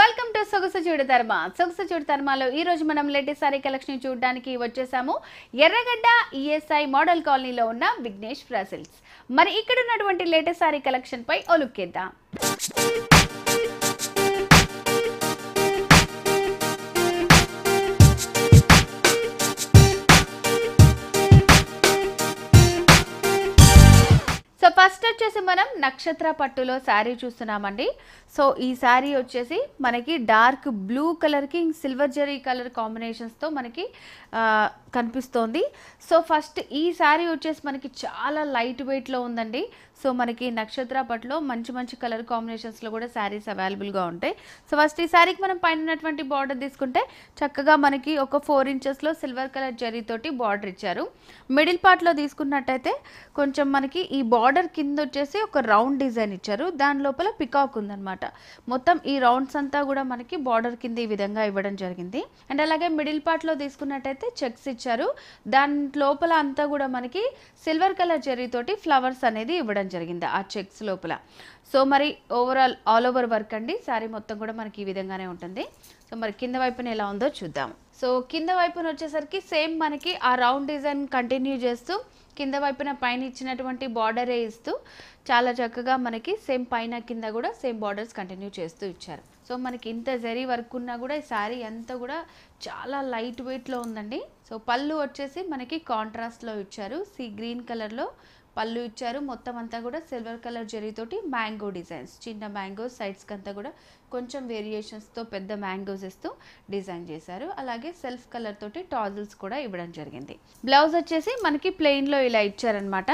welcome to సొగసు చూడు ధర్మ సొగసు చూడు ధర్మలో ఈ రోజు మనం లేటెస్ట్ సారీ కలెక్షన్ చూడడానికి వచ్చేసాము ఎర్రగడ్డ ఈఎస్ఐ e మోడల్ కాలనీలో ఉన్న విఘ్నేష్ ఫ్రాసిల్స్ మరి ఇక్కడ ఉన్నటువంటి లేటెస్ట్ సారీ కలెక్షన్ పై ఒలుక్కేద్దాం వచ్చేసి మనం నక్షత్ర పట్టులో శారీ చూస్తున్నామండి సో ఈ శారీ వచ్చేసి మనకి డార్క్ బ్లూ కలర్కి సిల్వర్ జరీ కలర్ కాంబినేషన్స్తో మనకి కనిపిస్తోంది సో ఫస్ట్ ఈ శారీ వచ్చేసి మనకి చాలా లైట్ వెయిట్లో ఉందండి సో మనకి నక్షత్ర పట్లో మంచి మంచి కలర్ కాంబినేషన్స్లో కూడా శారీస్ అవైలబుల్గా ఉంటాయి సో ఫస్ట్ ఈ శారీకి మనం పైన ఉన్నటువంటి బార్డర్ తీసుకుంటే చక్కగా మనకి ఒక ఫోర్ ఇంచెస్లో సిల్వర్ కలర్ జరీతోటి బార్డర్ ఇచ్చారు మిడిల్ పార్ట్లో తీసుకున్నట్టయితే కొంచెం మనకి ఈ బార్డర్ కింద వచ్చేసి ఒక రౌండ్ డిజైన్ ఇచ్చారు దాని లోపల పికాక్ ఉందనమాట మొత్తం ఈ రౌండ్స్ అంతా కూడా మనకి బార్డర్ కింద ఈ విధంగా ఇవ్వడం జరిగింది అండ్ అలాగే మిడిల్ పార్ట్లో తీసుకున్నట్టయితే చెక్స్ ఇచ్చారు దాని లోపల అంతా కూడా మనకి సిల్వర్ కలర్ జెర్రీ తోటి ఫ్లవర్స్ అనేది ఇవ్వడం జరిగింది ఆ చెక్స్ లోపల సో మరి ఓవరాల్ ఆల్ ఓవర్ వర్క్ అండి శారీ మొత్తం కూడా మనకి ఈ విధంగానే ఉంటుంది సో మరి కింద వైపున ఎలా ఉందో చూద్దాం సో కింద వైపున వచ్చేసరికి సేమ్ మనకి ఆ రౌండ్ డిజైన్ కంటిన్యూ చేస్తూ కింద వైపున పైన ఇచ్చినటువంటి బార్డరే ఇస్తూ చాలా చక్కగా మనకి సేమ్ పైన కింద కూడా సేమ్ బార్డర్స్ కంటిన్యూ చేస్తూ ఇచ్చారు సో మనకి ఇంత జరీ వర్క్ ఉన్నా కూడా ఈ శారీ అంతా కూడా చాలా లైట్ వెయిట్లో ఉందండి సో పళ్ళు వచ్చేసి మనకి కాంట్రాస్ట్లో ఇచ్చారు సి గ్రీన్ కలర్లో పళ్ళు ఇచ్చారు మొత్తం అంతా కూడా సిల్వర్ కలర్ జరీతోటి మ్యాంగో డిజైన్స్ చిన్న మ్యాంగోస్ సైడ్స్కి అంతా కూడా కొంచెం వేరియేషన్స్తో పెద్ద మ్యాంగోస్ ఇస్తూ డిజైన్ చేశారు అలాగే సెల్ఫ్ కలర్ తోటి టాజిల్స్ కూడా ఇవ్వడం జరిగింది బ్లౌజ్ వచ్చేసి మనకి ప్లెయిన్లో ఇలా ఇచ్చారనమాట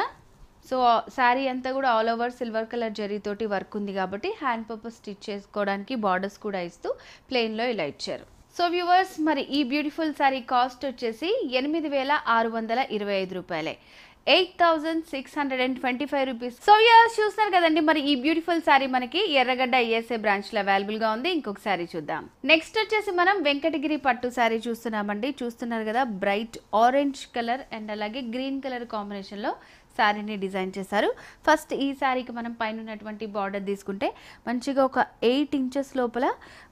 సో శారీ అంతా కూడా all over silver colour zari తోటి వర్క్ ఉంది కాబట్టి హ్యాండ్ పర్పస్ స్టిచ్ చేసుకోవడానికి బార్డర్స్ కూడా ఇస్తూ ప్లెయిన్లో ఇలా ఇచ్చారు సో వ్యూవర్స్ మరి ఈ బ్యూటిఫుల్ శారీ కాస్ట్ వచ్చేసి ఎనిమిది వేల ఆరు వందల ఇరవై ఐదు రూపాయలే eight thousand six hundred and twenty five rupees so యూస్ చూస్తారు కదండి మరి ఈ బ్యూటిఫుల్ శారీ మనకి ఎర్రగడ్డ ఏఎస్ఏ బ్రాంచ్లో అవైలబుల్గా ఉంది ఇంకొక శారీ చూద్దాం నెక్స్ట్ వచ్చేసి మనం వెంకటగిరి పట్టు శారీ చూస్తున్నామండి చూస్తున్నారు కదా బ్రైట్ ఆరెంజ్ కలర్ అండ్ అలాగే గ్రీన్ కలర్ కాంబినేషన్లో శారీని డిజైన్ చేశారు ఫస్ట్ ఈ శారీకి మనం పైన ఉన్నటువంటి బార్డర్ తీసుకుంటే మంచిగా ఒక ఎయిట్ ఇంచెస్ లోపల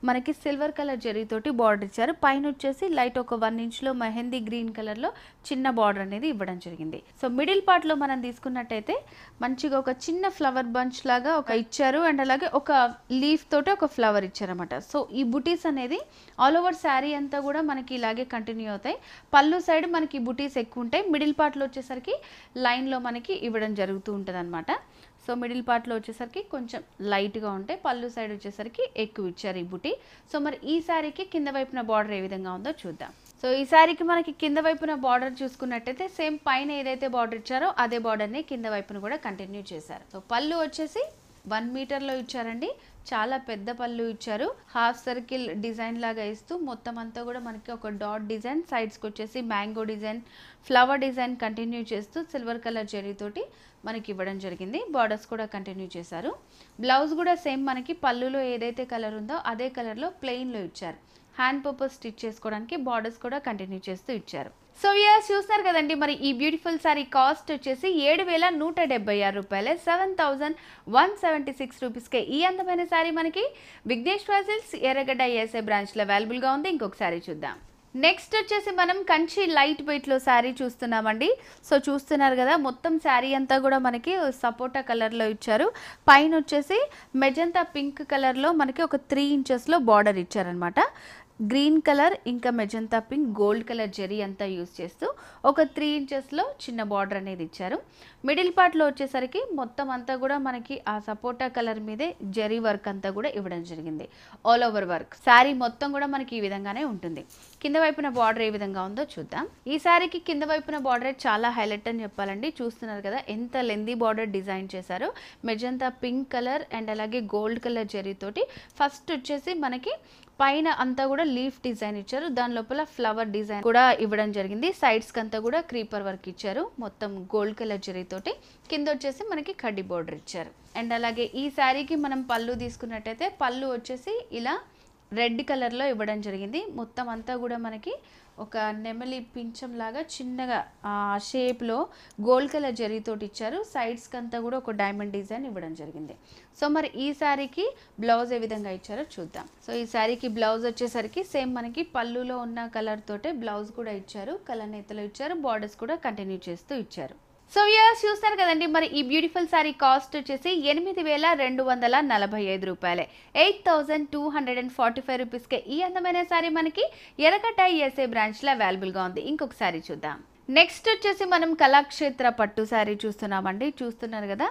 మనకి సిల్వర్ కలర్ జరిగితోటి బార్డర్ ఇచ్చారు పైన వచ్చేసి లైట్ ఒక వన్ ఇంచ్లో మెహందీ గ్రీన్ కలర్లో చిన్న బార్డర్ అనేది ఇవ్వడం జరిగింది సో మిడిల్ పార్ట్లో మనం తీసుకున్నట్టయితే మంచిగా ఒక చిన్న ఫ్లవర్ బంచ్ లాగా ఒక ఇచ్చారు అండ్ అలాగే ఒక లీఫ్ తోటి ఒక ఫ్లవర్ ఇచ్చారనమాట సో ఈ బుటీస్ అనేది ఆల్ ఓవర్ శారీ అంతా కూడా మనకి ఇలాగే కంటిన్యూ అవుతాయి పళ్ళు సైడ్ మనకి బుటీస్ ఎక్కువ ఉంటాయి మిడిల్ పార్ట్లో వచ్చేసరికి లైన్లో మనకి ఇవ్వడం జరుగుతూ ఉంటుంది అనమాట సో మిడిల్ పార్ట్లో వచ్చేసరికి కొంచెం లైట్గా ఉంటాయి పళ్ళు సైడ్ వచ్చేసరికి ఎక్కువ ఇచ్చారు ఈ బుటీ సో మరి ఈ శారీకి కింద వైపున బార్డర్ ఏ విధంగా ఉందో చూద్దాం సో ఈసారికి మనకి కింద వైపున బార్డర్ చూసుకున్నట్టయితే సేమ్ పైన ఏదైతే బార్డర్ ఇచ్చారో అదే బార్డర్ని కింద వైపున కూడా కంటిన్యూ చేశారు సో పళ్ళు వచ్చేసి వన్ మీటర్లో ఇచ్చారండి చాలా పెద్ద పళ్ళు ఇచ్చారు హాఫ్ సర్కిల్ డిజైన్ లాగా ఇస్తూ మొత్తం అంతా కూడా మనకి ఒక డాట్ డిజైన్ సైడ్స్కి వచ్చేసి mango design flower design continue చేస్తూ సిల్వర్ కలర్ జరీతోటి మనకి ఇవ్వడం జరిగింది బార్డర్స్ కూడా కంటిన్యూ చేశారు బ్లౌజ్ కూడా సేమ్ మనకి పళ్ళులో ఏదైతే కలర్ ఉందో అదే కలర్లో ప్లెయిన్లో ఇచ్చారు హ్యాండ్ పర్పస్ స్టిచ్ చేసుకోవడానికి బార్డర్స్ కూడా కంటిన్యూ చేస్తూ ఇచ్చారు సో ఇయర్స్ చూస్తున్నారు కదండి మరి ఈ బ్యూటిఫుల్ సారీ కాస్ట్ వచ్చేసి ఏడు వేల నూట డెబ్బై ఆరు రూపాయలే seven thousand one seventy six రూపీస్కే ఈ అందమైన శారీ మనకి విఘ్నేశ్వర సిల్స్ ఎర్రగడ్డ ఏఎస్ఐ బ్రాంచ్లో అవైలబుల్గా ఉంది ఇంకొక సారీ చూద్దాం నెక్స్ట్ వచ్చేసి మనం కంచి లైట్ వెయిట్లో శారీ చూస్తున్నామండి సో చూస్తున్నారు కదా మొత్తం శారీ అంతా కూడా మనకి సపోటా కలర్లో ఇచ్చారు పైన వచ్చేసి మెజంతా పింక్ కలర్లో మనకి ఒక త్రీ ఇంచెస్లో బార్డర్ ఇచ్చారనమాట గ్రీన్ కలర్ ఇంకా magenta pink gold colour zari అంతా యూస్ చేస్తూ ఒక త్రీ ఇంచెస్లో చిన్న బార్డర్ అనేది ఇచ్చారు మిడిల్ పార్ట్లో వచ్చేసరికి మొత్తం అంతా కూడా మనకి ఆ సపోటా కలర్ మీదే జెరీ వర్క్ అంతా కూడా ఇవ్వడం జరిగింది ఆల్ ఓవర్ వర్క్ శారీ మొత్తం కూడా మనకి ఈ విధంగానే ఉంటుంది కింద వైపున బార్డర్ ఏ విధంగా ఉందో చూద్దాం ఈ శారీకి కింద వైపున బార్డర్ చాలా హైలైట్ అని చెప్పాలండి చూస్తున్నారు కదా ఎంత లెందీ బార్డర్ డిజైన్ చేశారు మెజంతా పింక్ కలర్ అండ్ అలాగే గోల్డ్ కలర్ జెరీ తోటి ఫస్ట్ వచ్చేసి మనకి పైన అంతా కూడా లీఫ్ డిజైన్ ఇచ్చారు దాని లోపల ఫ్లవర్ డిజైన్ కూడా ఇవ్వడం జరిగింది కి అంతా కూడా క్రీపర్ వర్క్ ఇచ్చారు మొత్తం గోల్డ్ కలర్ జరీ తోటి కింద వచ్చేసి మనకి కడ్డీ బోర్డర్ ఇచ్చారు అండ్ అలాగే ఈ శారీకి మనం పళ్ళు తీసుకున్నట్టయితే పళ్ళు వచ్చేసి ఇలా రెడ్ కలర్లో ఇవ్వడం జరిగింది మొత్తం అంతా కూడా మనకి ఒక నెమలి పించం లాగా చిన్నగా షేప్లో గోల్డ్ కలర్ జరీతోటి ఇచ్చారు సైడ్స్కి అంతా కూడా ఒక డైమండ్ డిజైన్ ఇవ్వడం జరిగింది సో మరి ఈ శారీకి బ్లౌజ్ ఏ విధంగా ఇచ్చారో చూద్దాం సో ఈ శారీకి బ్లౌజ్ వచ్చేసరికి సేమ్ మనకి పళ్ళులో ఉన్న కలర్ తోటే బ్లౌజ్ కూడా ఇచ్చారు కలర్ నేతలు ఇచ్చారు బార్డర్స్ కూడా కంటిన్యూ చేస్తూ ఇచ్చారు సో వ్యూయర్స్ చూస్తారు కదండి మరి ఈ బ్యూటిఫుల్ శారీ కాస్ట్ వచ్చేసి ఎనిమిది వేల రెండు వందల నలభై ఐదు రూపాయలే eight thousand two hundred and forty five రూపీస్కే ఈ అందమైన శారీ మనకి ఎర్రగడ్డ ఈఎస్ఏ బ్రాంచ్లో అవైలబుల్గా ఉంది ఇంకొక చూద్దాం నెక్స్ట్ వచ్చేసి మనం కళాక్షేత్ర పట్టు శారీ చూస్తున్నామండి చూస్తున్నారు కదా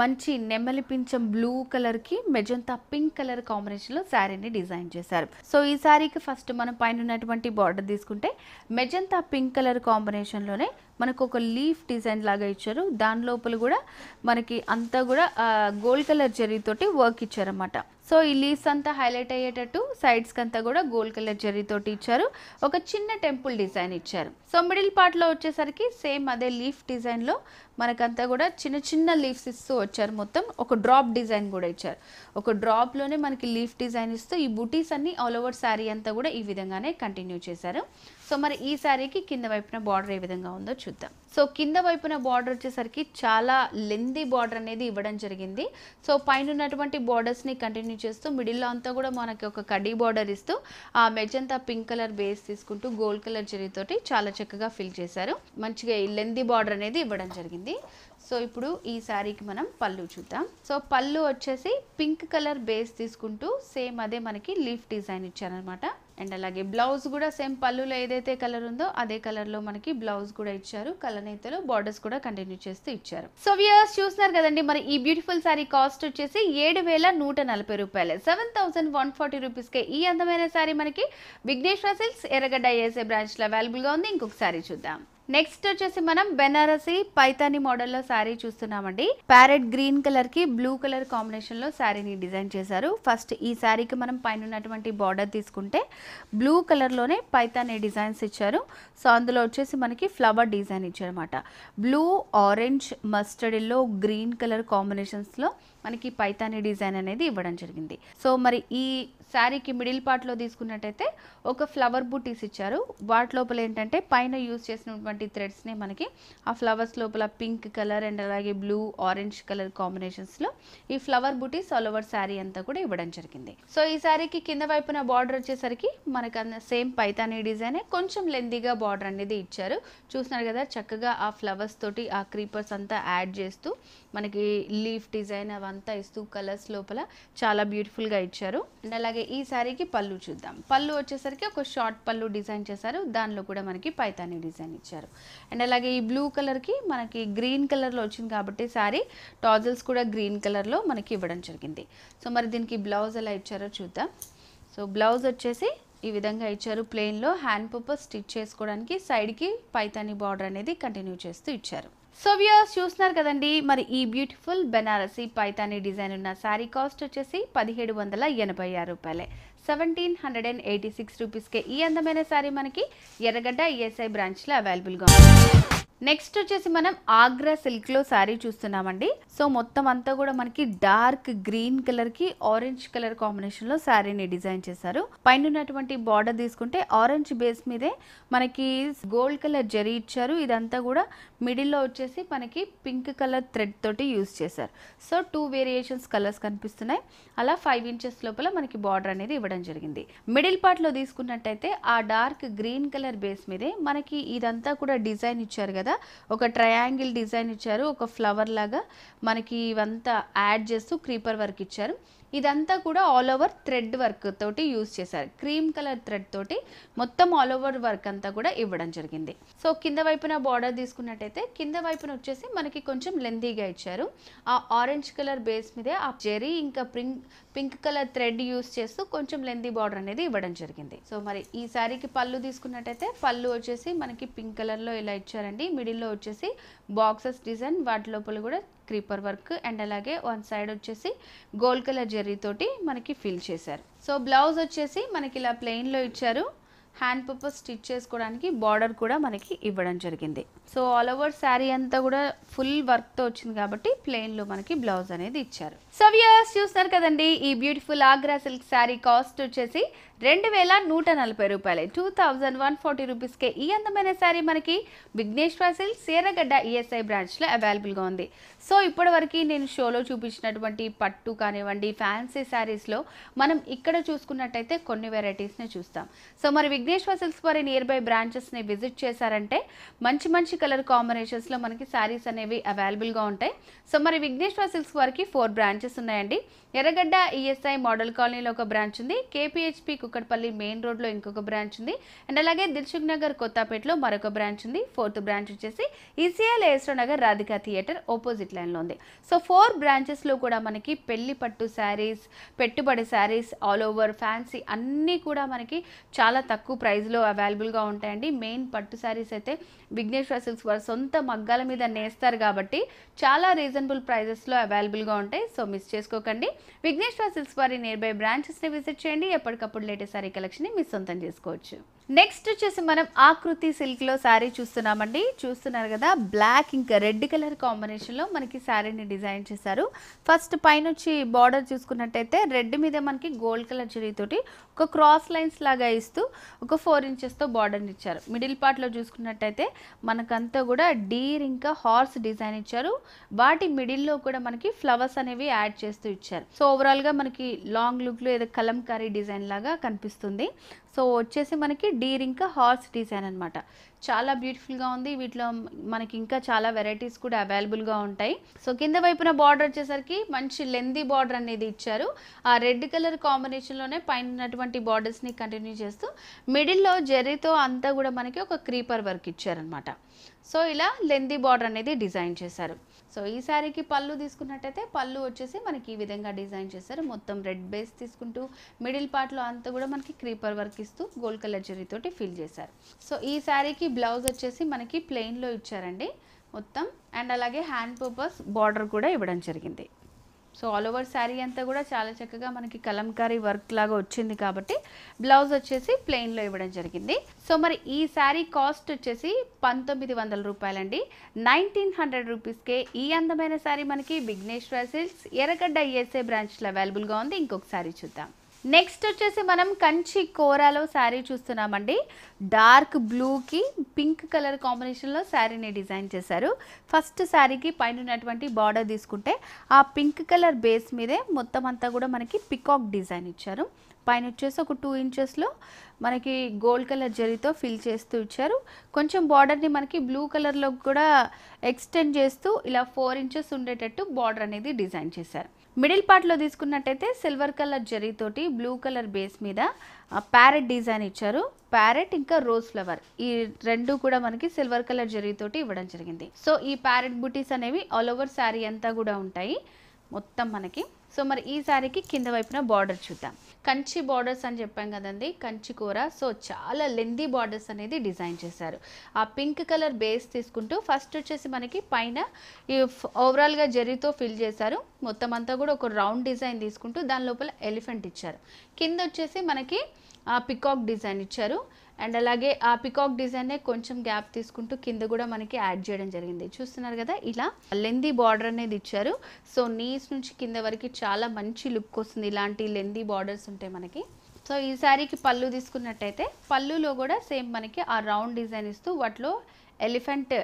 మంచి నెమ్మలి పించం బ్లూ కలర్కి మెజంతా పింక్ కలర్ కాంబినేషన్లో శారీని డిజైన్ చేశారు సో ఈ శారీకి ఫస్ట్ మనం పైన ఉన్నటువంటి బార్డర్ తీసుకుంటే మెజంతా పింక్ కలర్ కాంబినేషన్లోనే మనకు ఒక లీఫ్ డిజైన్ లాగా ఇచ్చారు దాని లోపల కూడా మనకి అంతా కూడా గోల్డ్ కలర్ జరీతోటి వర్క్ ఇచ్చారనమాట సో ఈ లీవ్స్ అంతా హైలైట్ అయ్యేటట్టు సైడ్స్కి అంతా కూడా గోల్డ్ కలర్ జరీతోటి ఇచ్చారు ఒక చిన్న టెంపుల్ డిజైన్ ఇచ్చారు సో మిడిల్ పార్ట్లో వచ్చేసరికి సేమ్ అదే లీఫ్ డిజైన్లో మనకంతా కూడా చిన్న చిన్న లీవ్స్ ఇస్తూ వచ్చారు మొత్తం ఒక డ్రాప్ డిజైన్ కూడా ఇచ్చారు ఒక డ్రాప్లోనే మనకి లీఫ్ డిజైన్ ఇస్తూ ఈ బుటీస్ అన్ని ఆల్ ఓవర్ శారీ అంతా కూడా ఈ విధంగానే కంటిన్యూ చేశారు సో మరి ఈ శారీకి కింద వైపున బార్డర్ ఏ విధంగా ఉందో చూద్దాం సో కింద వైపున బార్డర్ వచ్చేసరికి చాలా లెందీ బార్డర్ అనేది ఇవ్వడం జరిగింది సో పైన ఉన్నటువంటి బార్డర్స్ని కంటిన్యూ చేస్తూ మిడిల్లో అంతా కూడా మనకి ఒక కడీ బార్డర్ ఇస్తూ ఆ మెజంతా పింక్ కలర్ బేస్ తీసుకుంటూ గోల్డ్ కలర్ జరీతోటి చాలా చక్కగా ఫిల్ చేశారు మంచిగా ఈ లెందీ బార్డర్ అనేది ఇవ్వడం జరిగింది వచ్చింది సో ఇప్పుడు ఈ శారీకి మనం పళ్ళు చూద్దాం సో పళ్ళు వచ్చేసి పింక్ కలర్ బేస్ తీసుకుంటూ సేమ్ అదే మనకి లీఫ్ డిజైన్ ఇచ్చారనమాట అండ్ అలాగే బ్లౌజ్ కూడా సేమ్ పళ్ళులో ఏదైతే కలర్ ఉందో అదే కలర్లో మనకి బ్లౌజ్ కూడా ఇచ్చారు కలనైతేలో బార్డర్స్ కూడా కంటిన్యూ చేస్తూ ఇచ్చారు సో వ్యూయర్స్ చూస్తున్నారు కదండి మరి ఈ బ్యూటిఫుల్ శారీ కాస్ట్ వచ్చేసి ఏడు వేల నూట నలభై రూపాయలు సెవెన్ థౌసండ్ వన్ ఫార్టీ రూపీస్కే ఈ అందమైన శారీ మనకి విఘ్నేశ్వర సిల్క్స్ ఎర్రగడ్డ ఏసే బ్రాంచ్లో అవైలబుల్గా ఉంది ఇంకొక శారీ చూద్దాం నెక్స్ట్ వచ్చేసి మనం బెనారసి పైతాని మోడల్లో శారీ చూస్తున్నామండి ప్యారెట్ గ్రీన్ కలర్ కి బ్లూ కలర్ కాంబినేషన్ లో శారీని డిజైన్ చేశారు ఫస్ట్ ఈ శారీకి మనం పైన ఉన్నటువంటి బార్డర్ తీసుకుంటే బ్లూ కలర్ లోనే పైతాని డిజైన్స్ ఇచ్చారు సో అందులో వచ్చేసి మనకి ఫ్లవర్ డిజైన్ ఇచ్చారనమాట బ్లూ ఆరెంజ్ మస్టర్డ్ లో గ్రీన్ కలర్ కాంబినేషన్స్ లో మనకి పైతాని డిజైన్ అనేది ఇవ్వడం జరిగింది సో మరి ఈ శారీకి మిడిల్ పార్ట్లో తీసుకున్నట్టయితే ఒక ఫ్లవర్ బుటీస్ ఇచ్చారు వాటి లోపల ఏంటంటే పైన యూజ్ చేసినటువంటి థ్రెడ్స్ని మనకి ఆ ఫ్లవర్స్ లోపల పింక్ కలర్ అండ్ అలాగే బ్లూ ఆరెంజ్ కలర్ కాంబినేషన్స్లో ఈ ఫ్లవర్ బుటీస్ ఆల్ ఓవర్ శారీ అంతా కూడా ఇవ్వడం జరిగింది సో ఈ శారీకి కింద వైపున బార్డర్ వచ్చేసరికి మనకు సేమ్ పైతానీ డిజైనే కొంచెం లెందీగా బార్డర్ అనేది ఇచ్చారు చూస్తున్నారు కదా చక్కగా ఆ ఫ్లవర్స్ తోటి ఆ క్రీపర్స్ అంతా యాడ్ చేస్తూ మనకి లీఫ్ డిజైన్ అవంతా ఇస్తూ కలర్స్ లోపల చాలా బ్యూటిఫుల్గా ఇచ్చారు అండ్ అలాగే ఈ శారీకి పళ్ళు చూద్దాం పళ్ళు వచ్చేసరికి ఒక షార్ట్ పళ్ళు డిజైన్ చేశారు దానిలో కూడా మనకి పైతాని డిజైన్ ఇచ్చారు అండ్ అలాగే ఈ బ్లూ కలర్కి మనకి గ్రీన్ కలర్లో వచ్చింది కాబట్టి శారీ టాజల్స్ కూడా గ్రీన్ కలర్లో మనకి ఇవ్వడం జరిగింది సో మరి దీనికి బ్లౌజ్ ఎలా ఇచ్చారో చూద్దాం సో బ్లౌజ్ వచ్చేసి ఈ విధంగా ఇచ్చారు ప్లెయిన్లో హ్యాండ్ పప్పర్ స్టిచ్ చేసుకోవడానికి సైడ్కి పైతాని బార్డర్ అనేది కంటిన్యూ చేస్తూ ఇచ్చారు సో వ్యూస్ చూస్తున్నారు కదండి మరి ఈ బ్యూటిఫుల్ బెనారసీ పైతానీ డిజైన్ ఉన్న శారీ కాస్ట్ వచ్చేసి పదిహేడు వందల ఎనభై ఆరు రూపాయలే seventeen hundred and eighty six రూపీస్కే ఈ అందమైన శారీ మనకి ఎర్రగడ్డ ఈఎస్ఐ బ్రాంచ్లో అవైలబుల్గా ఉంది నెక్స్ట్ వచ్చేసి మనం ఆగ్రా సిల్క్ లో శారీ చూస్తున్నామండి సో మొత్తం అంతా కూడా మనకి డార్క్ గ్రీన్ కలర్ కి ఆరెంజ్ కలర్ కాంబినేషన్ కాంబినేషన్లో ని డిజైన్ చేశారు పైన ఉన్నటువంటి బార్డర్ తీసుకుంటే ఆరెంజ్ బేస్ మీదే మనకి గోల్డ్ కలర్ జరి ఇచ్చారు ఇదంతా కూడా మిడిల్ లో వచ్చేసి మనకి పింక్ కలర్ థ్రెడ్ తోటి యూజ్ చేశారు సో టూ వేరియేషన్స్ కలర్స్ కనిపిస్తున్నాయి అలా ఫైవ్ ఇంచెస్ లోపల మనకి బార్డర్ అనేది ఇవ్వడం జరిగింది మిడిల్ పార్ట్ లో తీసుకున్నట్టయితే ఆ డార్క్ గ్రీన్ కలర్ బేస్ మీదే మనకి ఇదంతా కూడా డిజైన్ ఇచ్చారు కదా కదా ఒక ట్రయాంగిల్ డిజైన్ ఇచ్చారు ఒక ఫ్లవర్ లాగా మనకి ఇవంతా యాడ్ చేస్తూ క్రీపర్ వర్క్ ఇచ్చారు ఇదంతా కూడా ఆల్ ఓవర్ థ్రెడ్ వర్క్ తోటి యూజ్ చేశారు క్రీమ్ కలర్ థ్రెడ్ తోటి మొత్తం ఆల్ ఓవర్ వర్క్ అంతా కూడా ఇవ్వడం జరిగింది సో కింద వైపున బార్డర్ తీసుకున్నట్టయితే కింద వైపున వచ్చేసి మనకి కొంచెం లెందీగా ఇచ్చారు ఆ ఆరెంజ్ కలర్ బేస్ మీదే ఆ జెరీ ఇంకా pink pink colour thread use చేస్తూ కొంచెం లెందీ బార్డర్ అనేది ఇవ్వడం జరిగింది సో మరి ఈ శారీకి పళ్ళు తీసుకున్నట్టయితే పళ్ళు వచ్చేసి మనకి పింక్ కలర్లో ఇలా ఇచ్చారండి మిడిల్లో వచ్చేసి బాక్సెస్ డిజైన్ వాటి లోపల కూడా క్రీపర్ వర్క్ అండ్ అలాగే వన్ సైడ్ వచ్చేసి గోల్డ్ కలర్ జెర్రీ తోటి మనకి ఫిల్ చేశారు సో బ్లౌజ్ వచ్చేసి మనకి ఇలా ప్లెయిన్లో ఇచ్చారు హ్యాండ్ పర్పస్ స్టిచ్ చేసుకోవడానికి బార్డర్ కూడా మనకి ఇవ్వడం జరిగింది సో ఆల్ ఓవర్ శారీ అంతా కూడా ఫుల్ వర్క్తో వచ్చింది కాబట్టి ప్లెయిన్లో మనకి బ్లౌజ్ అనేది ఇచ్చారు సో వ్యూయర్స్ చూస్తున్నారు కదండి ఈ beautiful Agra silk sari cost వచ్చేసి రెండు వేల నూట నలభై రూపాయలే టూ థౌజండ్ వన్ ఫార్టీ రూపీస్కే ఈ అందమైన శారీ మనకి విఘ్నేశ్వర సిల్క్ సీరగడ్డ ఈఎస్ఐ బ్రాంచ్లో అవైలబుల్గా ఉంది సో ఇప్పటివరకు నేను షోలో చూపించినటువంటి పట్టు కానివ్వండి ఫ్యాన్సీ శారీస్లో మనం ఇక్కడ చూసుకున్నట్టయితే కొన్ని వెరైటీస్ని చూస్తాం సో మరి విఘ్నేశ్వర సిల్క్స్ వారి నియర్ బై బ్రాంచెస్ని విజిట్ చేశారంటే మంచి మంచి కలర్ కాంబినేషన్స్లో మనకి శారీస్ అనేవి అవైలబుల్గా ఉంటాయి సో మరి విఘ్నేశ్వర సిల్క్స్ వారికి ఫోర్ బ్రాంచ్ బ్రాంచెస్ ఉన్నాయండి ఎర్రగడ్డ ఈఎస్ఐ e మోడల్ కాలనీలో ఒక బ్రాంచ్ ఉంది కేపీహెచ్పి కుక్కడపల్లి మెయిన్ రోడ్లో ఇంకొక బ్రాంచ్ ఉంది అండ్ అలాగే దిల్సుఖ్ నగర్ కొత్తపేటలో మరొక బ్రాంచ్ ఉంది ఫోర్త్ బ్రాంచ్ వచ్చేసి ECIL e AS Rao Nagar Radhika theatre opposite లైన్లో ఉంది సో ఫోర్ బ్రాంచెస్లో కూడా మనకి పెళ్లి పట్టు శారీస్ పెట్టుబడి శారీస్ ఆల్ ఓవర్ ఫ్యాన్సీ అన్నీ కూడా మనకి చాలా తక్కువ ప్రైస్లో అవైలబుల్గా ఉంటాయండి మెయిన్ పట్టు శారీస్ అయితే విఘ్నేశ్వర సిల్క్స్ వారి సొంత మగ్గాల మీద నేస్తారు కాబట్టి చాలా రీజనబుల్ ప్రైజెస్లో అవైలబుల్గా ఉంటాయి సో మిస్ చేసుకోకండి విఘ్నేశ్వర సిల్స్ వారి నియర్ బై బ్రాంచెస్ని విజిట్ చేయండి ఎప్పటికప్పుడు లేటెస్ట్ సారీ కలెక్షన్ని మీ సొంతం చేసుకోవచ్చు నెక్స్ట్ వచ్చేసి మనం ఆకృతి సిల్క్లో శారీ చూస్తున్నామండి చూస్తున్నారు కదా బ్లాక్ ఇంకా రెడ్ కలర్ కాంబినేషన్లో మనకి శారీని డిజైన్ చేశారు ఫస్ట్ పైన వచ్చి బార్డర్ చూసుకున్నట్టయితే రెడ్ మీద మనకి గోల్డ్ కలర్ తోటి ఒక క్రాస్ లైన్స్ లాగా ఇస్తూ ఒక ఫోర్ ఇంచెస్తో బార్డర్ని ఇచ్చారు మిడిల్ పార్ట్లో చూసుకున్నట్టయితే మనకంతా కూడా డీర్ ఇంకా హార్స్ డిజైన్ ఇచ్చారు వాటి మిడిల్లో కూడా మనకి ఫ్లవర్స్ అనేవి యాడ్ చేస్తూ ఇచ్చారు సో ఓవరాల్గా మనకి లాంగ్ లుక్లో ఏదో కలంకారీ డిజైన్ లాగా కనిపిస్తుంది సో వచ్చేసి మనకి డీర్ ఇంకా హార్స్ డిజైన్ అనమాట చాలా బ్యూటిఫుల్గా ఉంది వీటిలో మనకి ఇంకా చాలా వెరైటీస్ కూడా అవైలబుల్గా ఉంటాయి సో కింద వైపున బార్డర్ వచ్చేసరికి మంచి లెందీ బార్డర్ అనేది ఇచ్చారు ఆ రెడ్ కలర్ కాంబినేషన్లోనే పైన ఉన్నటువంటి బార్డర్స్ని కంటిన్యూ చేస్తూ మిడిల్లో జెర్రీతో అంతా కూడా మనకి ఒక క్రీపర్ వర్క్ ఇచ్చారనమాట సో ఇలా లెందీ బార్డర్ అనేది డిజైన్ చేశారు సో ఈ శారీకి పళ్ళు తీసుకున్నట్టయితే పళ్ళు వచ్చేసి మనకి ఈ విధంగా డిజైన్ చేస్తారు మొత్తం రెడ్ బేస్ తీసుకుంటూ మిడిల్ పార్ట్లో అంతా కూడా మనకి క్రీపర్ వర్క్ ఇస్తూ గోల్డ్ కలర్ జరీతోటి ఫిల్ చేశారు సో ఈ శారీకి బ్లౌజ్ వచ్చేసి మనకి ప్లెయిన్లో ఇచ్చారండి మొత్తం అండ్ అలాగే హ్యాండ్ పర్పస్ బార్డర్ కూడా ఇవ్వడం జరిగింది సో ఆల్ ఓవర్ శారీ అంతా కూడా చాలా చక్కగా మనకి కలంకారీ వర్క్ లాగా వచ్చింది కాబట్టి బ్లౌజ్ వచ్చేసి ప్లెయిన్లో ఇవ్వడం జరిగింది సో మరి ఈ శారీ కాస్ట్ వచ్చేసి పంతొమ్మిది వందల రూపాయలండి నైన్టీన్ హండ్రెడ్ రూపీస్కే ఈ అందమైన శారీ మనకి విఘ్నేశ్వర సిల్క్స్ ఎర్రగడ్డ ఈఎస్ఏ బ్రాంచ్లో అవైలబుల్గా ఉంది ఇంకొక శారీ చూద్దాం నెక్స్ట్ వచ్చేసి మనం కంచి కోరాలో శారీ చూస్తున్నామండి డార్క్ బ్లూకి పింక్ కలర్ కాంబినేషన్లో శారీని డిజైన్ చేశారు ఫస్ట్ శారీకి పైన ఉన్నటువంటి బార్డర్ తీసుకుంటే ఆ పింక్ కలర్ బేస్ మీదే మొత్తం అంతా కూడా మనకి పికాక్ డిజైన్ ఇచ్చారు పైన వచ్చేసి ఒక టూ ఇంచెస్లో మనకి గోల్డ్ కలర్ జరితో ఫిల్ చేస్తూ ఇచ్చారు కొంచెం బార్డర్ని మనకి బ్లూ కలర్లో కూడా ఎక్స్టెండ్ చేస్తూ ఇలా ఫోర్ ఇంచెస్ ఉండేటట్టు బార్డర్ అనేది డిజైన్ చేశారు మిడిల్ పార్ట్లో తీసుకున్నట్టయితే సిల్వర్ కలర్ జరీ తోటి బ్లూ కలర్ బేస్ మీద ప్యారెట్ డిజైన్ ఇచ్చారు ప్యారెట్ ఇంకా రోజ్ ఫ్లవర్ ఈ రెండు కూడా మనకి సిల్వర్ కలర్ జరీ తోటి ఇవ్వడం జరిగింది సో ఈ ప్యారెట్ బుటీస్ అనేవి ఆల్ ఓవర్ శారీ అంతా కూడా ఉంటాయి మొత్తం మనకి సో మరి ఈ శారీకి కింద వైపున బార్డర్ చూద్దాం కంచి బార్డర్స్ అని చెప్పాం కదండి కంచి కూర సో చాలా లెందీ బార్డర్స్ అనేది డిజైన్ చేశారు ఆ పింక్ కలర్ బేస్ తీసుకుంటూ ఫస్ట్ వచ్చేసి మనకి పైన ఈ ఓవరాల్గా జరితో ఫిల్ చేశారు మొత్తం అంతా కూడా ఒక రౌండ్ డిజైన్ తీసుకుంటూ దాని లోపల ఎలిఫెంట్ ఇచ్చారు కింద వచ్చేసి మనకి పికాక్ డిజైన్ ఇచ్చారు అండ్ అలాగే ఆ పికాక్ డిజైన్నే కొంచెం గ్యాప్ తీసుకుంటూ కింద కూడా మనకి యాడ్ చేయడం జరిగింది చూస్తున్నారు కదా ఇలా లెందీ బార్డర్ అనేది ఇచ్చారు సో నీస్ నుంచి కింద వరకు చాలా మంచి లుక్ వస్తుంది ఇలాంటి లెందీ బార్డర్స్ ఉంటాయి మనకి సో ఈ శారీకి పళ్ళు తీసుకున్నట్టయితే పళ్ళులో కూడా సేమ్ మనకి ఆ రౌండ్ డిజైన్ ఇస్తూ వాటిలో ఎలిఫెంట్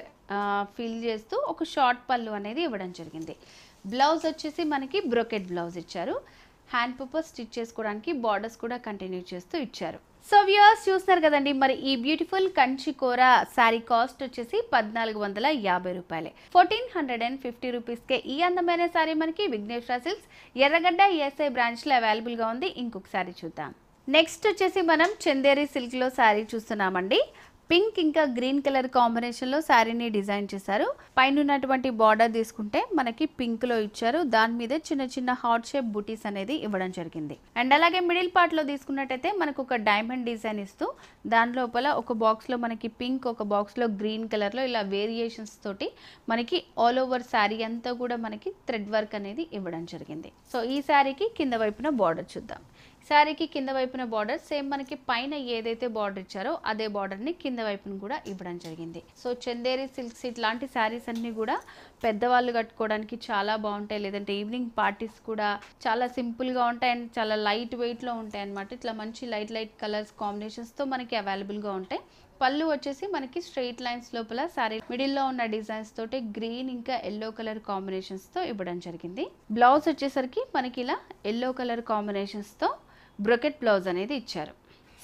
ఫీల్ చేస్తూ ఒక షార్ట్ పళ్ళు అనేది ఇవ్వడం జరిగింది బ్లౌజ్ వచ్చేసి మనకి బ్రోకెట్ బ్లౌజ్ ఇచ్చారు హ్యాండ్ పేపర్ స్టిచ్ చేసుకోవడానికి బార్డర్స్ కూడా కంటిన్యూ చేస్తూ ఇచ్చారు సో వ్యూయర్స్ చూస్తారు కదండి మరి ఈ బ్యూటిఫుల్ కంచి కూర శారీ కాస్ట్ వచ్చేసి పద్నాలుగు వందల యాభై రూపాయలే ఫోర్టీన్ హండ్రెడ్ అండ్ ఫిఫ్టీ రూపీస్కే ఈ అందమైన శారీ మనకి విఘ్నేశ్వర సిల్క్స్ ఎర్రగడ్డ ఈఎస్ఐ బ్రాంచ్లో అవైలబుల్గా ఉంది ఇంకొక శారీ చూద్దాం నెక్స్ట్ వచ్చేసి మనం చందేరి సిల్క్లో శారీ చూస్తున్నామండి పింక్ ఇంకా గ్రీన్ కలర్ కాంబినేషన్లో శారీని డిజైన్ చేశారు పైన ఉన్నటువంటి బార్డర్ తీసుకుంటే మనకి పింక్లో ఇచ్చారు దాని మీద చిన్న చిన్న హార్ట్ షేప్ బుటీస్ అనేది ఇవ్వడం జరిగింది అండ్ అలాగే మిడిల్ పార్ట్లో తీసుకున్నట్టయితే మనకు ఒక డైమండ్ డిజైన్ ఇస్తూ దాని లోపల ఒక బాక్స్లో మనకి పింక్ ఒక బాక్స్లో గ్రీన్ కలర్లో ఇలా వేరియేషన్స్ తోటి మనకి ఆల్ ఓవర్ శారీ అంతా కూడా మనకి థ్రెడ్ వర్క్ అనేది ఇవ్వడం జరిగింది సో ఈ శారీకి కింద వైపున బార్డర్ చూద్దాం శారీకి కింద వైపున బార్డర్ సేమ్ మనకి పైన ఏదైతే బార్డర్ ఇచ్చారో అదే బార్డర్ని కింద వైపున కూడా ఇవ్వడం జరిగింది సో చందేరి సిల్క్స్ ఇట్లాంటి శారీస్ అన్నీ కూడా పెద్దవాళ్ళు కట్టుకోవడానికి చాలా బాగుంటాయి లేదంటే ఈవినింగ్ పార్టీస్ కూడా చాలా సింపుల్గా ఉంటాయి అండ్ చాలా లైట్ వెయిట్లో ఉంటాయి అనమాట ఇట్లా మంచి లైట్ లైట్ కలర్స్ తో మనకి అవైలబుల్గా ఉంటాయి పళ్ళు వచ్చేసి మనకి స్ట్రెయిట్ లైన్స్ లోపల సారీ మిడిల్లో ఉన్న డిజైన్స్ తోటి గ్రీన్ ఇంకా ఎల్లో కలర్ కాంబినేషన్స్తో ఇవ్వడం జరిగింది బ్లౌజ్ వచ్చేసరికి మనకి ఇలా ఎల్లో కలర్ తో బ్రొకెట్ బ్లౌజ్ అనేది ఇచ్చారు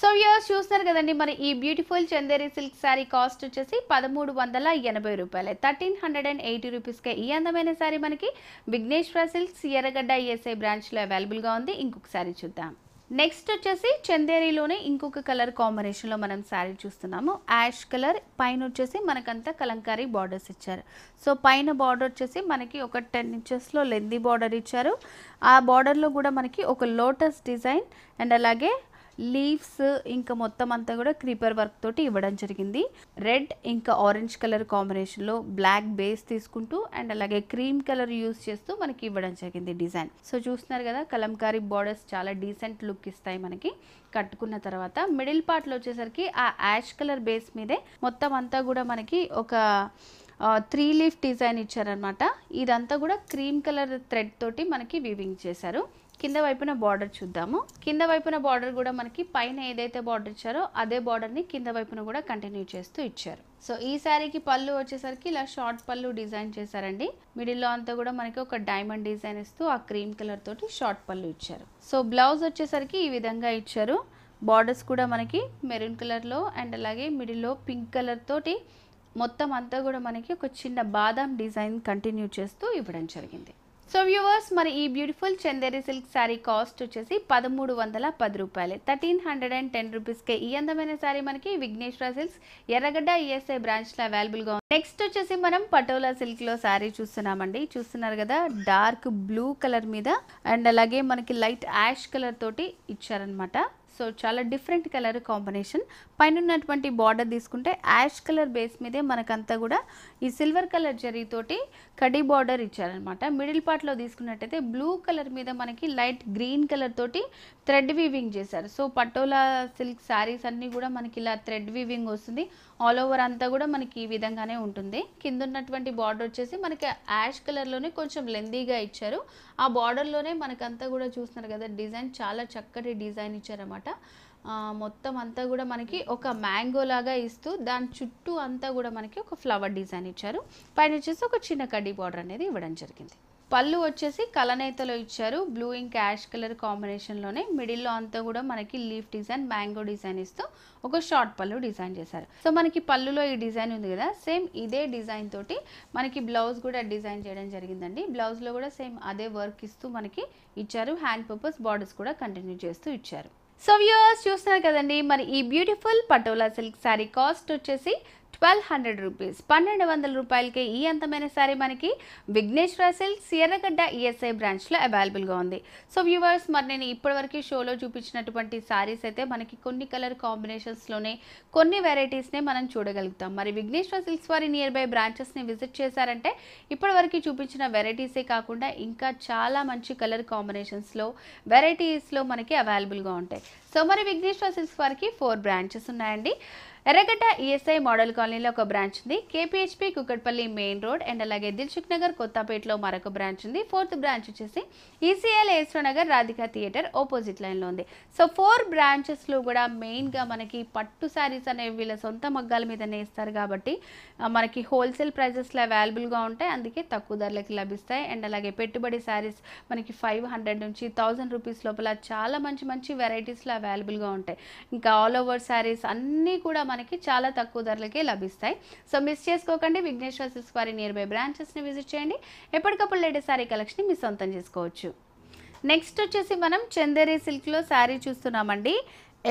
సో వ్యూస్ చూస్తున్నారు కదండి మరి ఈ beautiful Chanderi silk sari cost వచ్చేసి పదమూడు వందల ఎనభై రూపాయలు థర్టీన్ హండ్రెడ్ అండ్ ఎయిటీ రూపీస్కే ఈ అందమైన శారీ మనకి విఘ్నేశ్వర సిల్క్స్ ఎర్రగడ్డ ఈఎస్ఐ బ్రాంచ్లో అవైలబుల్గా ఉంది ఇంకొక శారీ చూద్దాం నెక్స్ట్ వచ్చేసి చందేరీలోనే ఇంకొక కలర్ కాంబినేషన్లో మనం శారీ చూస్తున్నాము యాష్ కలర్ పైన వచ్చేసి మనకంతా కలంకారీ బార్డర్స్ ఇచ్చారు సో పైన బార్డర్ వచ్చేసి మనకి ఒక టెన్ ఇంచెస్లో లెందీ బార్డర్ ఇచ్చారు ఆ బార్డర్లో కూడా మనకి ఒక లోటస్ డిజైన్ అండ్ అలాగే లీవ్స్ ఇంకా మొత్తం అంతా కూడా క్రీపర్ వర్క్ తోటి ఇవ్వడం జరిగింది రెడ్ ఇంకా ఆరెంజ్ కలర్ కాంబినేషన్లో బ్లాక్ బేస్ తీసుకుంటూ అండ్ అలాగే క్రీమ్ కలర్ యూస్ చేస్తూ మనకి ఇవ్వడం జరిగింది డిజైన్ సో చూస్తున్నారు కదా కలంకారీ బార్డర్స్ చాలా డీసెంట్ లుక్ ఇస్తాయి మనకి కట్టుకున్న తర్వాత మిడిల్ పార్ట్లో వచ్చేసరికి ఆ యాష్ కలర్ బేస్ మీదే మొత్తం అంతా కూడా మనకి ఒక త్రీ లీఫ్ డిజైన్ ఇచ్చారనమాట ఇదంతా కూడా క్రీమ్ కలర్ థ్రెడ్ తోటి మనకి వీవింగ్ చేశారు కింద వైపున బార్డర్ చూద్దాము కింద వైపున బార్డర్ కూడా మనకి పైన ఏదైతే బార్డర్ ఇచ్చారో అదే బార్డర్ని కింద వైపున కూడా కంటిన్యూ చేస్తూ ఇచ్చారు సో ఈ శారీకి పళ్ళు వచ్చేసరికి ఇలా షార్ట్ పళ్ళు డిజైన్ చేశారండి మిడిల్లో అంతా కూడా మనకి ఒక డైమండ్ డిజైన్ ఇస్తూ ఆ క్రీమ్ కలర్ తోటి షార్ట్ పళ్ళు ఇచ్చారు సో బ్లౌజ్ వచ్చేసరికి ఈ విధంగా ఇచ్చారు బార్డర్స్ కూడా మనకి మెరూన్ కలర్లో అండ్ అలాగే మిడిల్లో పింక్ కలర్ తోటి మొత్తం అంతా కూడా మనకి ఒక చిన్న బాదాం డిజైన్ కంటిన్యూ చేస్తూ ఇవ్వడం జరిగింది సో వ్యూవర్స్ మరి ఈ beautiful Chanderi silk sari cost వచ్చేసి పదమూడు వందల పది రూపాయలు థర్టీన్ హండ్రెడ్ అండ్ టెన్ రూపీస్కే ఈ అందమైన శారీ మనకి విఘ్నేశ్వర సిల్క్స్ ఎర్రగడ్డ ఈఎస్ఐ బ్రాంచ్లో అవైలబుల్గా ఉంది నెక్స్ట్ వచ్చేసి మనం పటోలా సిల్క్లో శారీ చూస్తున్నామండి చూస్తున్నారు కదా డార్క్ బ్లూ కలర్ మీద అండ్ అలాగే మనకి లైట్ యాష్ కలర్ తోటి ఇచ్చారనమాట సో చాలా డిఫరెంట్ కలర్ కాంబినేషన్ పైన ఉన్నటువంటి బార్డర్ తీసుకుంటే యాష్ కలర్ బేస్ మీదే మనకంతా కూడా ఈ సిల్వర్ కలర్ తోటి కడీ బార్డర్ ఇచ్చారనమాట మిడిల్ పార్ట్లో తీసుకున్నట్టయితే బ్లూ కలర్ మీద మనకి లైట్ గ్రీన్ కలర్ తోటి థ్రెడ్ వీవింగ్ చేశారు సో పటోలా సిల్క్ శారీస్ అన్నీ కూడా మనకి ఇలా థ్రెడ్ వీవింగ్ వస్తుంది ఆల్ ఓవర్ అంతా కూడా మనకి ఈ విధంగానే ఉంటుంది కింద ఉన్నటువంటి బార్డర్ వచ్చేసి మనకి యాష్ కలర్లోనే కొంచెం లెందీగా ఇచ్చారు ఆ బార్డర్లోనే మనకంతా కూడా చూస్తున్నారు కదా డిజైన్ చాలా చక్కటి డిజైన్ ఇచ్చారనమాట మొత్తం అంతా కూడా మనకి ఒక మ్యాంగో లాగా ఇస్తూ దాని చుట్టూ అంతా కూడా మనకి ఒక ఫ్లవర్ డిజైన్ ఇచ్చారు పైన వచ్చేసి ఒక చిన్న కడ్డీ బార్డర్ అనేది ఇవ్వడం జరిగింది పళ్ళు వచ్చేసి కలనేతలో ఇచ్చారు బ్లూ ఇంకా యాష్ కలర్ కాంబినేషన్లోనే మిడిల్లో అంతా కూడా మనకి లీఫ్ డిజైన్ మ్యాంగో డిజైన్ ఇస్తూ ఒక షార్ట్ పళ్ళు డిజైన్ చేశారు సో మనకి పళ్ళులో ఈ డిజైన్ ఉంది కదా సేమ్ ఇదే డిజైన్ తోటి మనకి బ్లౌజ్ కూడా డిజైన్ చేయడం జరిగిందండి బ్లౌజ్లో కూడా సేమ్ అదే వర్క్ ఇస్తూ మనకి ఇచ్చారు హ్యాండ్ పర్పస్ బార్డర్స్ కూడా కంటిన్యూ చేస్తూ ఇచ్చారు సో వ్యూవర్స్ చూస్తున్నారు కదండి మరి ఈ beautiful Patola silk sari cost వచ్చేసి ట్వెల్వ్ హండ్రెడ్ రూపీస్ పన్నెండు వందల రూపాయలకే ఈ అందమైన శారీ మనకి విఘ్నేశ్వర సిల్క్ ఎర్రగడ్డ ఈఎస్ఐ బ్రాంచ్లో అవైలబుల్గా ఉంది సో వ్యూవర్స్ మరి నేను ఇప్పటివరకు షోలో చూపించినటువంటి శారీస్ అయితే మనకి కొన్ని కలర్ కాంబినేషన్స్లోనే కొన్ని వెరైటీస్నే మనం చూడగలుగుతాం మరి విఘ్నేశ్వర సిల్క్స్ వారి నియర్ బై బ్రాంచెస్ని విజిట్ చేశారంటే ఇప్పటివరకు చూపించిన వెరైటీసే కాకుండా ఇంకా చాలా మంచి కలర్ కాంబినేషన్స్లో వెరైటీస్లో మనకి అవైలబుల్గా ఉంటాయి సోమరి విఘ్నేశ్వర సిల్స్ వారికి ఫోర్ బ్రాంచెస్ ఉన్నాయండి ఎర్రగడ్డ ఈఎస్ఐ e మోడల్ కాలనీలో ఒక బ్రాంచ్ ఉంది KPHB Kukatpally main road and అలాగే దిల్షుక్ నగర్ కొత్తపేటలో మరొక బ్రాంచ్ ఉంది ఫోర్త్ బ్రాంచ్ వచ్చేసి ఈసీఎల్ e ఏసో e Nagar Radhika theatre opposite లైన్లో ఉంది సో ఫోర్ బ్రాంచెస్లో కూడా మెయిన్గా మనకి పట్టు శారీస్ అనేవి వీళ్ళ సొంత మగ్గాల మీద నేస్తారు కాబట్టి మనకి హోల్సేల్ ప్రైజెస్లో అవైలబుల్గా ఉంటాయి అందుకే తక్కువ ధరలకి లభిస్తాయి అండ్ అలాగే పెట్టుబడి శారీస్ మనకి ఫైవ్ హండ్రెడ్ నుంచి థౌజండ్ రూపీస్ లోపల చాలా మంచి మంచి వెరైటీస్లో అవైలబుల్గా ఉంటాయి ఇంకా ఆల్ ఓవర్ శారీస్ అన్నీ కూడా మనకి చాలా తక్కువ ధరలకే లభిస్తాయి సో మిస్ చేసుకోకండి విఘ్నేశ్వర సిల్క్స్ వారి నియర్ బై బ్రాంచెస్ని విజిట్ చేయండి ఎప్పటికప్పుడు లేటెస్ట్ శారీ కలెక్షన్ మీ సొంతం చేసుకోవచ్చు నెక్స్ట్ వచ్చేసి మనం చందేరి సిల్క్లో శారీ చూస్తున్నామండి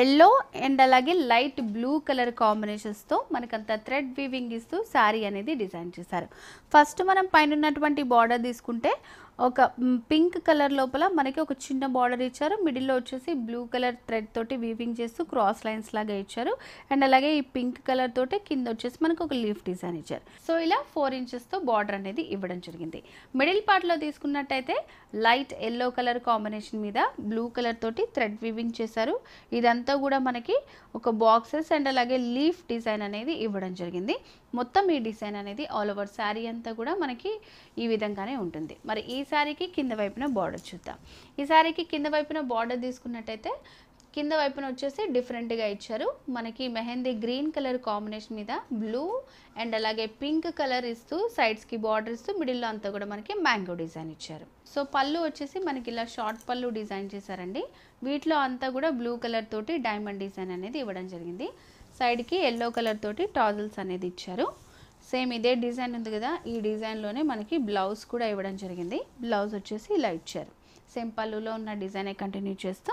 ఎల్లో అండ్ అలాగే లైట్ బ్లూ కలర్ కాంబినేషన్స్తో మనకంత థ్రెడ్ వీవింగ్ ఇస్తూ శారీ అనేది డిజైన్ చేశారు ఫస్ట్ మనం పైన ఉన్నటువంటి బార్డర్ తీసుకుంటే ఒక పింక్ కలర్ లోపల మనకి ఒక చిన్న బార్డర్ ఇచ్చారు మిడిల్లో వచ్చేసి బ్లూ కలర్ థ్రెడ్ తోటి వీవింగ్ చేస్తూ క్రాస్ లైన్స్ లాగా ఇచ్చారు అండ్ అలాగే ఈ పింక్ కలర్ తోటి కింద వచ్చేసి మనకు ఒక లీఫ్ డిజైన్ ఇచ్చారు సో ఇలా ఫోర్ ఇంచెస్తో బార్డర్ అనేది ఇవ్వడం జరిగింది మిడిల్ పార్ట్లో తీసుకున్నట్టయితే లైట్ ఎల్లో కలర్ కాంబినేషన్ మీద బ్లూ కలర్ తోటి థ్రెడ్ వీవింగ్ చేశారు ఇదంతా కూడా మనకి ఒక బాక్సెస్ అండ్ అలాగే లీఫ్ డిజైన్ అనేది ఇవ్వడం జరిగింది మొత్తం ఈ డిజైన్ అనేది ఆల్ ఓవర్ శారీ అంతా కూడా మనకి ఈ విధంగానే ఉంటుంది మరి ఈ శారీకి కింద వైపున బార్డర్ చూద్దాం ఈ శారీకి కింద వైపున బార్డర్ తీసుకున్నట్టయితే కింద వైపున వచ్చేసి డిఫరెంట్గా ఇచ్చారు మనకి మెహందీ గ్రీన్ కలర్ కాంబినేషన్ మీద బ్లూ అండ్ అలాగే పింక్ కలర్ ఇస్తూ సైడ్స్కి బార్డర్ ఇస్తూ మిడిల్లో అంతా కూడా మనకి మ్యాంగో డిజైన్ ఇచ్చారు సో పళ్ళు వచ్చేసి మనకి ఇలా షార్ట్ పళ్ళు డిజైన్ చేశారండి వీటిలో అంతా కూడా బ్లూ కలర్ తోటి డైమండ్ డిజైన్ అనేది ఇవ్వడం జరిగింది సైడ్కి ఎల్లో కలర్ తోటి టాజల్స్ అనేది ఇచ్చారు సేమ్ ఇదే డిజైన్ ఉంది కదా ఈ డిజైన్లోనే మనకి బ్లౌజ్ కూడా ఇవ్వడం జరిగింది బ్లౌజ్ వచ్చేసి ఇలా ఇచ్చారు సేమ్ పళ్ళులో ఉన్న డిజైనే కంటిన్యూ చేస్తూ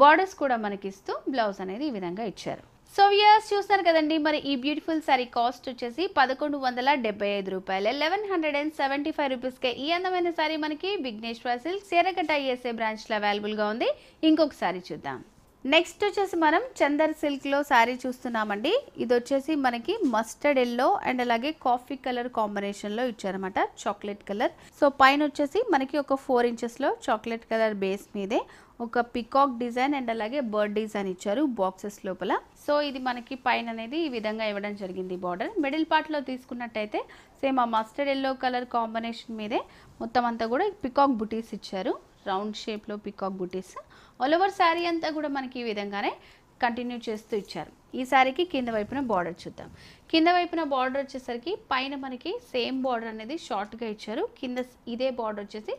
బార్డర్స్ కూడా మనకి ఇస్తూ బ్లౌజ్ అనేది ఈ విధంగా ఇచ్చారు సో వియర్స్ చూస్తారు కదండి మరి ఈ బ్యూటిఫుల్ సారీ కాస్ట్ వచ్చేసి పదకొండు వందల డెబ్బై ఐదు రూపాయలు eleven hundred and seventy five రూపీస్కే ఈ అందమైన సారీ మనకి విఘ్నేశ్వర్ సిల్క్ సీరగట్ట ఈఎస్ఏ బ్రాంచ్లో అవైలబుల్గా ఉంది ఇంకొక సారీ చూద్దాం నెక్స్ట్ వచ్చేసి మనం చందర్ సిల్క్లో శారీ చూస్తున్నామండి ఇది వచ్చేసి మనకి మస్టర్డ్ ఎల్లో అండ్ అలాగే కాఫీ కలర్ కాంబినేషన్లో ఇచ్చారనమాట చాక్లెట్ కలర్ సో పైన వచ్చేసి మనకి ఒక ఫోర్ ఇంచెస్లో చాక్లెట్ కలర్ బేస్ మీదే ఒక పికాక్ డిజైన్ అండ్ అలాగే బర్డ్ డిజైన్ ఇచ్చారు బాక్సెస్ లోపల సో ఇది మనకి పైన అనేది ఈ విధంగా ఇవ్వడం జరిగింది బార్డర్ మిడిల్ పార్ట్లో తీసుకున్నట్టయితే సేమ్ ఆ మస్టర్డ్ ఎల్లో కలర్ కాంబినేషన్ మీదే మొత్తం అంతా కూడా పికాక్ బుటీస్ ఇచ్చారు రౌండ్ షేప్లో పికాక్ బుటీస్ ఆల్ ఓవర్ శారీ అంతా కూడా మనకి ఈ విధంగానే కంటిన్యూ చేస్తూ ఇచ్చారు ఈ శారీకి కింద వైపున బార్డర్ చూద్దాం కింద వైపున బార్డర్ వచ్చేసరికి పైన మనకి సేమ్ బార్డర్ అనేది షార్ట్గా ఇచ్చారు కింద ఇదే బార్డర్ వచ్చేసి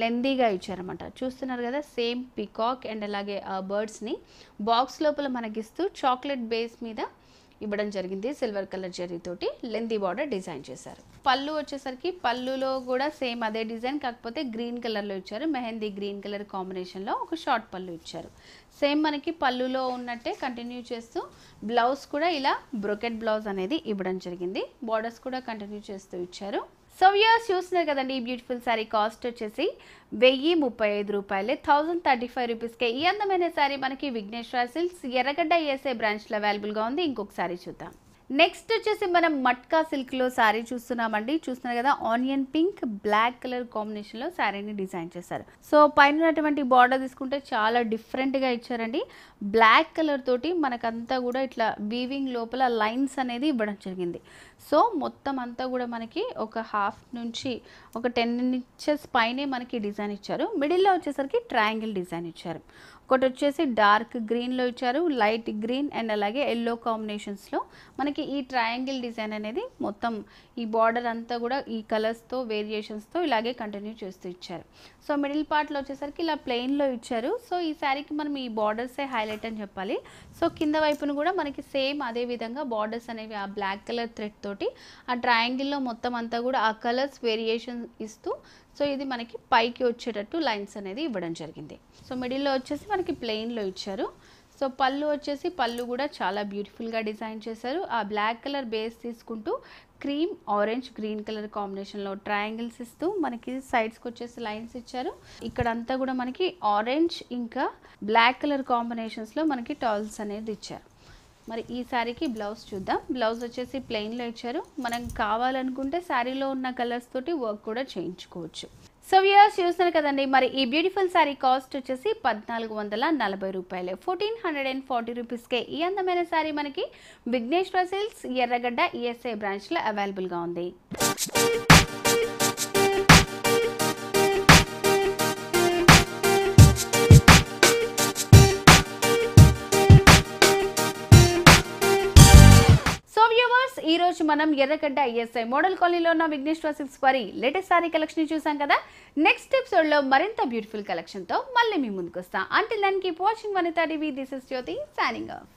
లెందీగా ఇచ్చారనమాట చూస్తున్నారు కదా సేమ్ పికాక్ అండ్ అలాగే బర్డ్స్ని uh, బాక్స్ లోపల మనకిస్తూ చాక్లెట్ బేస్ మీద ఇవ్వడం జరిగింది సిల్వర్ కలర్ జరీ తోటి లెందీ బార్డర్ డిజైన్ చేశారు పళ్ళు వచ్చేసరికి పళ్ళులో కూడా సేమ్ అదే డిజైన్ కాకపోతే గ్రీన్ కలర్లో ఇచ్చారు మెహందీ గ్రీన్ కలర్ కాంబినేషన్లో ఒక షార్ట్ పళ్ళు ఇచ్చారు సేమ్ మనకి పళ్ళులో ఉన్నట్టే కంటిన్యూ చేస్తూ బ్లౌజ్ కూడా ఇలా బ్రొకెట్ బ్లౌజ్ అనేది ఇవ్వడం జరిగింది బార్డర్స్ కూడా కంటిన్యూ చేస్తూ ఇచ్చారు సో వ్యూస్ చూస్తున్నారు కదండి ఈ బ్యూటిఫుల్ శారీ కాస్ట్ వచ్చేసి వెయ్యి ముప్పై ఐదు రూపాయలు థౌజండ్ థర్టీ ఫైవ్ రూపీస్కే ఈ అందమైన శారీ మనకి విఘ్నేశ్వర సిల్క్స్ ఎర్రగడ్డ ఏసే బ్రాంచ్లో అవైలబుల్గా ఉంది ఇంకొక చూద్దాం నెక్స్ట్ వచ్చేసి మనం మట్కా సిల్క్లో శారీ చూస్తున్నామండి చూస్తున్నారు కదా ఆనియన్ పింక్ బ్లాక్ కలర్ కాంబినేషన్లో శారీని డిజైన్ చేశారు సో పైన ఉన్నటువంటి బార్డర్ తీసుకుంటే చాలా డిఫరెంట్గా ఇచ్చారండి బ్లాక్ కలర్ తోటి మనకంతా కూడా ఇట్లా వీవింగ్ లోపల లైన్స్ అనేది ఇవ్వడం జరిగింది సో మొత్తం అంతా కూడా మనకి ఒక హాఫ్ నుంచి ఒక టెన్ ఇంచెస్ పైనే మనకి డిజైన్ ఇచ్చారు మిడిల్లో వచ్చేసరికి ట్రయాంగిల్ డిజైన్ ఇచ్చారు ఒకటి వచ్చేసి డార్క్ గ్రీన్లో ఇచ్చారు లైట్ గ్రీన్ అండ్ అలాగే ఎల్లో కాంబినేషన్స్లో మనకి ఈ ట్రయాంగిల్ డిజైన్ అనేది మొత్తం ఈ బార్డర్ అంతా కూడా ఈ కలర్స్తో వేరియేషన్స్తో ఇలాగే కంటిన్యూ చేస్తూ ఇచ్చారు సో మిడిల్ పార్ట్లో వచ్చేసరికి ఇలా ప్లెయిన్లో ఇచ్చారు సో ఈ శారీకి మనం ఈ బార్డర్సే హైలైట్ అని చెప్పాలి సో కింద వైపును కూడా మనకి సేమ్ అదే విధంగా బార్డర్స్ అనేవి ఆ బ్లాక్ కలర్ థ్రెడ్ తోటి ఆ ట్రయాంగిల్లో మొత్తం అంతా కూడా ఆ కలర్స్ వేరియేషన్ ఇస్తూ సో ఇది మనకి పైకి వచ్చేటట్టు లైన్స్ అనేది ఇవ్వడం జరిగింది సో మిడిల్లో వచ్చేసి మనకి ప్లెయిన్లో ఇచ్చారు సో పళ్ళు వచ్చేసి పళ్ళు కూడా చాలా బ్యూటిఫుల్గా డిజైన్ చేశారు ఆ బ్లాక్ కలర్ బేస్ తీసుకుంటూ క్రీమ్ ఆరెంజ్ గ్రీన్ కలర్ కాంబినేషన్లో ట్రయాంగిల్స్ ఇస్తూ మనకి సైడ్స్కి వచ్చేసి లైన్స్ ఇచ్చారు ఇక్కడంతా కూడా మనకి ఆరెంజ్ ఇంకా బ్లాక్ కలర్ కాంబినేషన్స్లో మనకి టాల్స్ అనేది ఇచ్చారు మరి ఈ శారీకి బ్లౌజ్ చూద్దాం బ్లౌజ్ వచ్చేసి ప్లెయిన్లో ఇచ్చారు మనం కావాలనుకుంటే శారీలో ఉన్న కలర్స్ తోటి వర్క్ కూడా చేయించుకోవచ్చు సో వ్యూయర్స్ చూస్తున్నారు కదండి మరి ఈ బ్యూటిఫుల్ శారీ కాస్ట్ వచ్చేసి పద్నాలుగు వందల నలభై రూపాయలు ఫోర్టీన్ హండ్రెడ్ అండ్ ఫార్టీ రూపీస్కే ఈ అందమైన శారీ మనకి విఘ్నేశ్వర సిల్స్ ఎర్రగడ్డ ఈఎస్ఐ బ్రాంచ్లో అవైలబుల్గా ఉంది రోజు మనం ఎర్రగడ్డ ఐఎస్ఐ మోడల్ కాలనీలో ఉన్న విఘ్నేశ్వర సిల్క్స్ వారి లేటెస్ట్ సారీ కలెక్షన్ చూసాం కదా నెక్స్ట్ ఎపిసోడ్లో మరింత బ్యూటిఫుల్ కలెక్షన్తో మళ్ళీ మీ ముందుకు వస్తాం అంటే దానికి watching Vanitha TV this is Jyothi signing of